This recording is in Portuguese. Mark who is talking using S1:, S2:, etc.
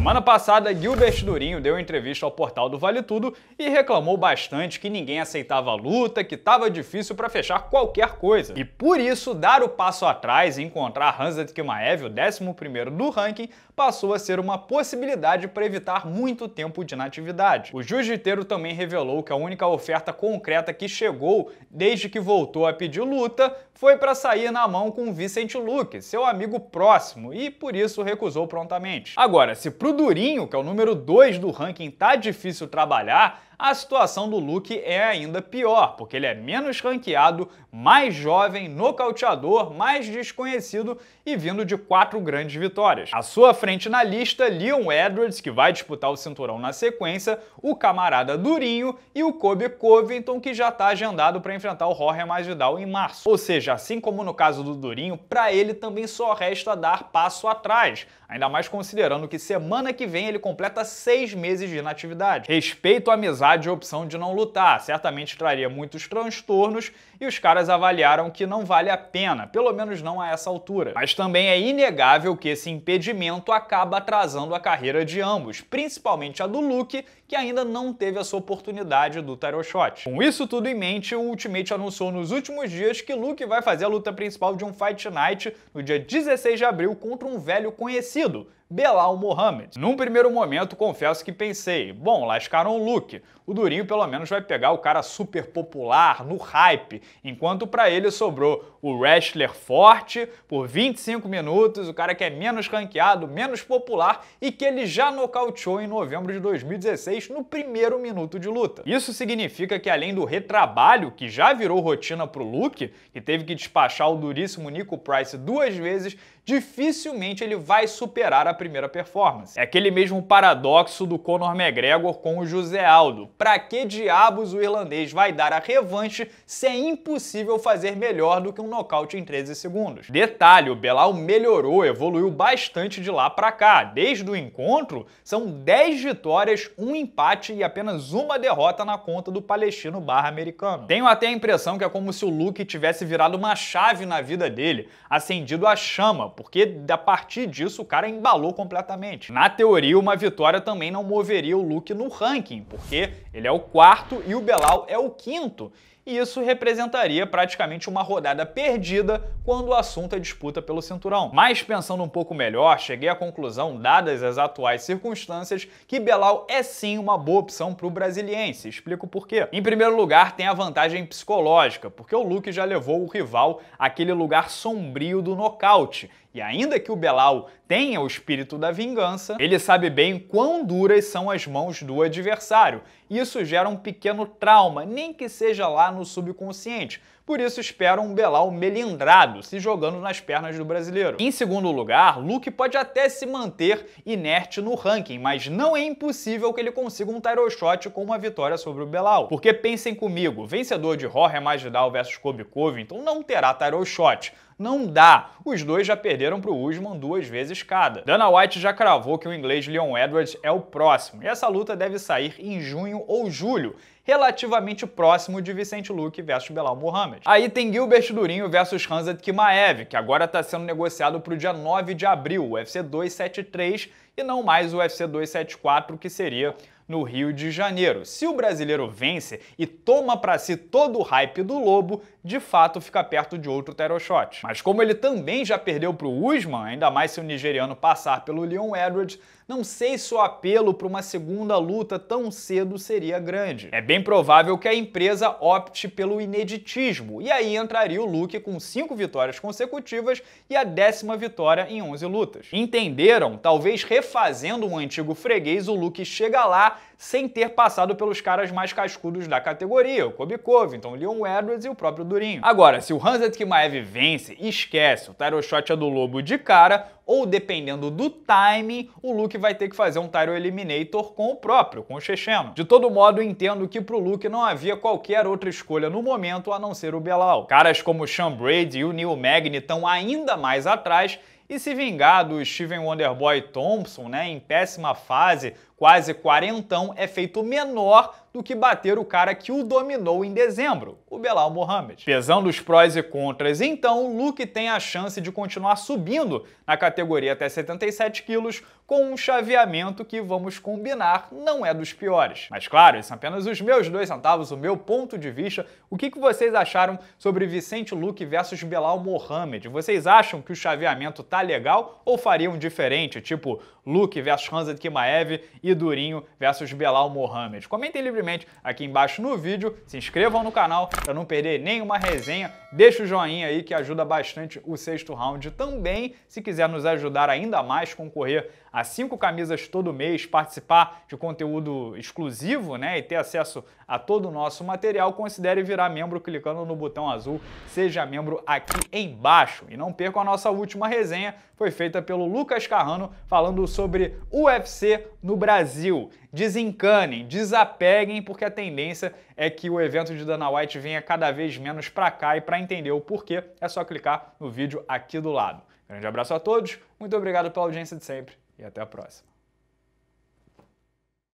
S1: Semana passada, Gilbert Durinho deu entrevista ao portal do Vale Tudo e reclamou bastante que ninguém aceitava a luta, que estava difícil para fechar qualquer coisa. E por isso, dar o passo atrás e encontrar Hansa Kimaev, o 11º do ranking, passou a ser uma possibilidade para evitar muito tempo de inatividade. O jiu-jiteiro também revelou que a única oferta concreta que chegou desde que voltou a pedir luta foi para sair na mão com Vicente Luque, seu amigo próximo, e por isso recusou prontamente. Agora, se pro pro Durinho, que é o número 2 do ranking Tá Difícil Trabalhar, a situação do Luke é ainda pior, porque ele é menos ranqueado, mais jovem, nocauteador, mais desconhecido e vindo de quatro grandes vitórias. À sua frente na lista, Leon Edwards, que vai disputar o cinturão na sequência, o camarada Durinho e o Kobe Covington, que já está agendado para enfrentar o Jorge Masvidal em março. Ou seja, assim como no caso do Durinho, para ele também só resta dar passo atrás, ainda mais considerando que semana que vem ele completa seis meses de inatividade. Respeito à amizade de a opção de não lutar. Certamente traria muitos transtornos e os caras avaliaram que não vale a pena, pelo menos não a essa altura. Mas também é inegável que esse impedimento acaba atrasando a carreira de ambos, principalmente a do Luke, que ainda não teve a sua oportunidade do Tarot Shot. Com isso tudo em mente, o Ultimate anunciou nos últimos dias que Luke vai fazer a luta principal de um Fight Night no dia 16 de abril contra um velho conhecido, Belal Mohamed. Num primeiro momento, confesso que pensei, bom, lascaram o Luke. O Durinho pelo menos vai pegar o cara super popular, no hype, enquanto para ele sobrou o wrestler forte por 25 minutos, o cara que é menos ranqueado, menos popular e que ele já nocauteou em novembro de 2016 no primeiro minuto de luta. Isso significa que além do retrabalho, que já virou rotina pro Luke, que teve que despachar o duríssimo Nico Price duas vezes, dificilmente ele vai superar a primeira performance. É aquele mesmo paradoxo do Conor McGregor com o José Aldo. Pra que diabos o irlandês vai dar a revanche se é impossível fazer melhor do que um nocaute em 13 segundos? Detalhe, o Belal melhorou, evoluiu bastante de lá pra cá. Desde o encontro, são 10 vitórias, um empate e apenas uma derrota na conta do palestino barra americano. Tenho até a impressão que é como se o Luke tivesse virado uma chave na vida dele, acendido a chama, porque a partir disso o cara embalou mudou completamente. Na teoria, uma vitória também não moveria o Luke no ranking, porque ele é o quarto e o Belal é o quinto e isso representaria praticamente uma rodada perdida quando o assunto é disputa pelo cinturão. Mas pensando um pouco melhor, cheguei à conclusão, dadas as atuais circunstâncias, que Belal é sim uma boa opção para o brasiliense. Explico por quê. Em primeiro lugar, tem a vantagem psicológica, porque o Luke já levou o rival àquele lugar sombrio do nocaute. E ainda que o Belal tenha o espírito da vingança, ele sabe bem quão duras são as mãos do adversário. Isso gera um pequeno trauma, nem que seja lá no subconsciente. Por isso espera um Belal melindrado, se jogando nas pernas do brasileiro. Em segundo lugar, Luke pode até se manter inerte no ranking, mas não é impossível que ele consiga um title shot com uma vitória sobre o Belal. Porque pensem comigo, vencedor de Jorge Masvidal versus Kobe Covington então não terá title shot, não dá. Os dois já perderam para o Usman duas vezes cada. Dana White já cravou que o inglês Leon Edwards é o próximo, e essa luta deve sair em junho ou julho, relativamente próximo de Vicente Luque versus Belal Muhammad. Aí tem Gilbert Durinho versus Hamzat Kimaev, que agora está sendo negociado para o dia 9 de abril, UFC 273, e não mais o UFC 274, que seria no Rio de Janeiro. Se o brasileiro vence e toma para si todo o hype do Lobo, de fato fica perto de outro shot. Mas como ele também já perdeu para o Usman, ainda mais se o nigeriano passar pelo Leon Edwards, não sei se o apelo para uma segunda luta tão cedo seria grande. É bem provável que a empresa opte pelo ineditismo, e aí entraria o Luke com cinco vitórias consecutivas e a décima vitória em 11 lutas. Entenderam, talvez refazendo um antigo freguês, o Luke chega lá sem ter passado pelos caras mais cascudos da categoria, o Cove, então Leon Edwards e o próprio Durinho. Agora, se o Hans Kimaev vence, esquece, o Tyro Shot é do Lobo de cara, ou dependendo do timing, o Luke vai ter que fazer um Tyro Eliminator com o próprio, com o Checheno. De todo modo, entendo que pro Luke não havia qualquer outra escolha no momento a não ser o Belal. Caras como o Sean Brady e o Neil Magny estão ainda mais atrás e se vingar do Steven Wonderboy Thompson, né, em péssima fase, quase quarentão, é feito menor do que bater o cara que o dominou em dezembro, o Belal Mohamed. Pesando os prós e contras, então o Luke tem a chance de continuar subindo na categoria até 77 quilos com um chaveamento que, vamos combinar, não é dos piores. Mas claro, esses são apenas os meus dois centavos, o meu ponto de vista. O que, vocês acharam sobre Vicente Luke versus Belal Mohamed? Vocês acham que o chaveamento tá legal ou fariam diferente, tipo Luke versus Hansa Kimaev e Durinho versus Belal Mohamed? Comentem livre aqui embaixo no vídeo. Se inscrevam no canal para não perder nenhuma resenha. Deixa o joinha aí que ajuda bastante o sexto round também. Se quiser nos ajudar ainda mais, concorrer a cinco camisas todo mês, participar de conteúdo exclusivo né, e ter acesso a todo o nosso material, considere virar membro clicando no botão azul Seja Membro aqui embaixo. E não perca a nossa última resenha, foi feita pelo Lucas Carrano falando sobre UFC no Brasil desencanem, desapeguem, porque a tendência é que o evento de Dana White venha cada vez menos para cá e para entender o porquê é só clicar no vídeo aqui do lado. Grande abraço a todos, muito obrigado pela audiência de sempre e até a próxima.